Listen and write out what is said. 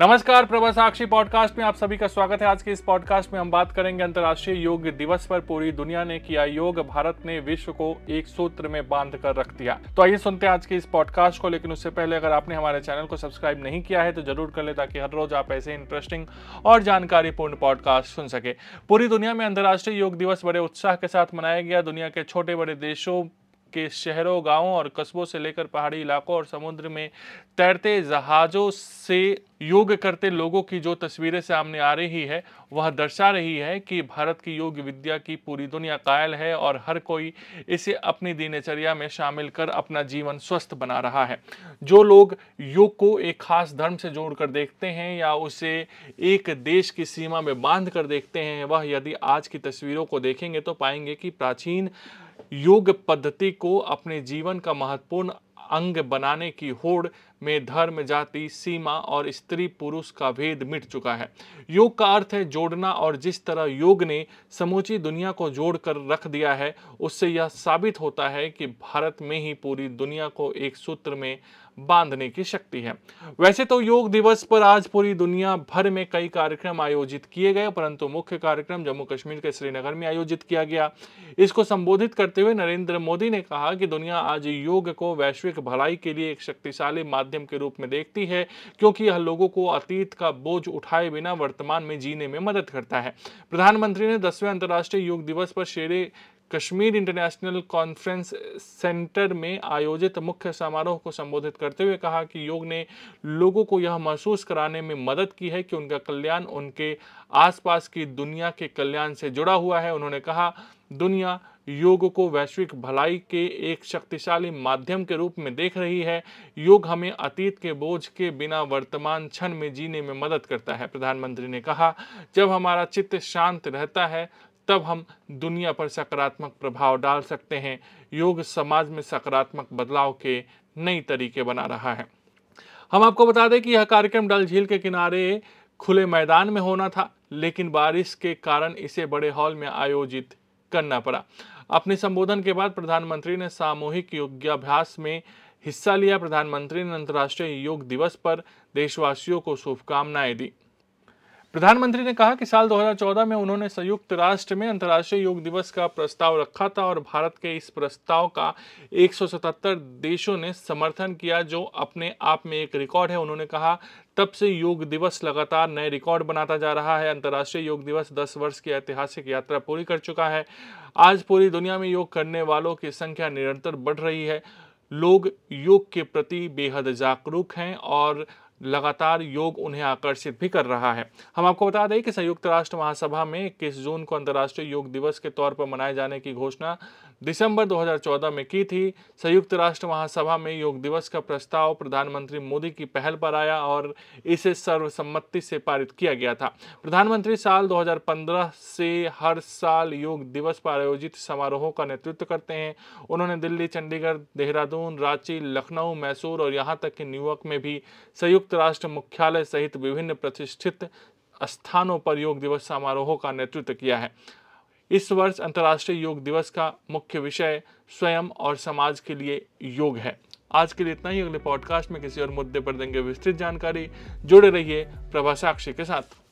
नमस्कार प्रभा साक्षी पॉडकास्ट में आप सभी का स्वागत है आज के इस पॉडकास्ट में हम बात करेंगे अंतर्राष्ट्रीय योग दिवस पर पूरी दुनिया ने किया योग भारत ने विश्व को एक सूत्र में बांध कर रख दिया तो आइए सुनते हैं आज के इस पॉडकास्ट को लेकिन उससे पहले अगर आपने हमारे चैनल को सब्सक्राइब नहीं किया है तो जरूर कर ले ताकि हर रोज आप ऐसे इंटरेस्टिंग और जानकारी पॉडकास्ट सुन सके पूरी दुनिया में अंतर्राष्ट्रीय योग दिवस बड़े उत्साह के साथ मनाया गया दुनिया के छोटे बड़े देशों के शहरों गांवों और कस्बों से लेकर पहाड़ी इलाकों और समुद्र में तैरते जहाज़ों से योग करते लोगों की जो तस्वीरें सामने आ रही है वह दर्शा रही है कि भारत की योग विद्या की पूरी दुनिया कायल है और हर कोई इसे अपनी दिनचर्या में शामिल कर अपना जीवन स्वस्थ बना रहा है जो लोग योग को एक खास धर्म से जोड़कर देखते हैं या उसे एक देश की सीमा में बांध कर देखते हैं वह यदि आज की तस्वीरों को देखेंगे तो पाएंगे कि प्राचीन योग पद्धति को अपने जीवन का महत्वपूर्ण अंग बनाने की होड़ में धर्म जाति सीमा और स्त्री पुरुष का भेद मिट चुका है योग का अर्थ है जोड़ना और जिस तरह योग ने समूची दुनिया को जोड़कर रख दिया है उससे यह साबित होता है कि भारत में ही पूरी दुनिया को एक सूत्र में बांधने की शक्ति है वैसे तो योग दिवस पर आज पूरी दुनिया भर में कई कार्यक्रम आयोजित किए गए परंतु मुख्य कार्यक्रम जम्मू कश्मीर के श्रीनगर में आयोजित किया गया इसको संबोधित करते हुए नरेंद्र मोदी ने कहा कि दुनिया आज योग को वैश्विक सामाजिक भलाई के लिए एक शक्तिशाली माध्यम के रूप में देखती है क्योंकि यह लोगों को अतीत का बोझ उठाए बिना वर्तमान में जीने में मदद करता है प्रधानमंत्री ने दसवें अंतर्राष्ट्रीय योग दिवस पर शेरे कश्मीर इंटरनेशनल कॉन्फ्रेंस सेंटर में आयोजित मुख्य समारोह को संबोधित करते हुए कहा कि योग ने लोगों को यह महसूस कराने में मदद की है कि उनका कल्याण उनके आसपास की दुनिया के कल्याण से जुड़ा हुआ है उन्होंने कहा दुनिया योग को वैश्विक भलाई के एक शक्तिशाली माध्यम के रूप में देख रही है योग हमें अतीत के बोझ के बिना वर्तमान क्षण में जीने में मदद करता है प्रधानमंत्री ने कहा जब हमारा चित्त शांत रहता है तब हम दुनिया पर सकारात्मक प्रभाव डाल सकते हैं योग समाज में सकारात्मक बदलाव के नई तरीके बना रहा है हम आपको बता दें कि यह कार्यक्रम डल झील के किनारे खुले मैदान में होना था लेकिन बारिश के कारण इसे बड़े हॉल में आयोजित करना पड़ा अपने संबोधन के बाद प्रधानमंत्री ने सामूहिक योगाभ्यास में हिस्सा लिया प्रधानमंत्री ने अंतर्राष्ट्रीय योग दिवस पर देशवासियों को शुभकामनाएं दी प्रधानमंत्री ने कहा कि साल 2014 में उन्होंने संयुक्त राष्ट्र में अंतर्राष्ट्रीय योग दिवस का प्रस्ताव रखा था और भारत के इस प्रस्ताव का 177 देशों ने समर्थन किया जो अपने आप में एक रिकॉर्ड है उन्होंने कहा तब से योग दिवस लगातार नए रिकॉर्ड बनाता जा रहा है अंतर्राष्ट्रीय योग दिवस 10 वर्ष की ऐतिहासिक यात्रा पूरी कर चुका है आज पूरी दुनिया में योग करने वालों की संख्या निरंतर बढ़ रही है लोग योग के प्रति बेहद जागरूक हैं और लगातार योग उन्हें आकर्षित भी कर रहा है हम आपको बता दें कि संयुक्त राष्ट्र महासभा में इक्कीस जून को अंतर्राष्ट्रीय योग दिवस के तौर पर मनाए जाने की घोषणा दिसंबर 2014 में की थी संयुक्त राष्ट्र महासभा में योग दिवस का प्रस्ताव प्रधानमंत्री मोदी की पहल पर आया और इसे सर्वसम्मति से पारित किया गया था प्रधानमंत्री साल 2015 से हर साल योग दिवस पर आयोजित समारोहों का नेतृत्व करते हैं उन्होंने दिल्ली चंडीगढ़ देहरादून रांची लखनऊ मैसूर और यहाँ तक कि न्यूयॉर्क में भी संयुक्त राष्ट्र मुख्यालय सहित विभिन्न प्रतिष्ठित स्थानों पर योग दिवस समारोहों का नेतृत्व किया है इस वर्ष अंतर्राष्ट्रीय योग दिवस का मुख्य विषय स्वयं और समाज के लिए योग है आज के लिए इतना ही अगले पॉडकास्ट में किसी और मुद्दे पर देंगे विस्तृत जानकारी जुड़े रहिए प्रभासाक्षी के साथ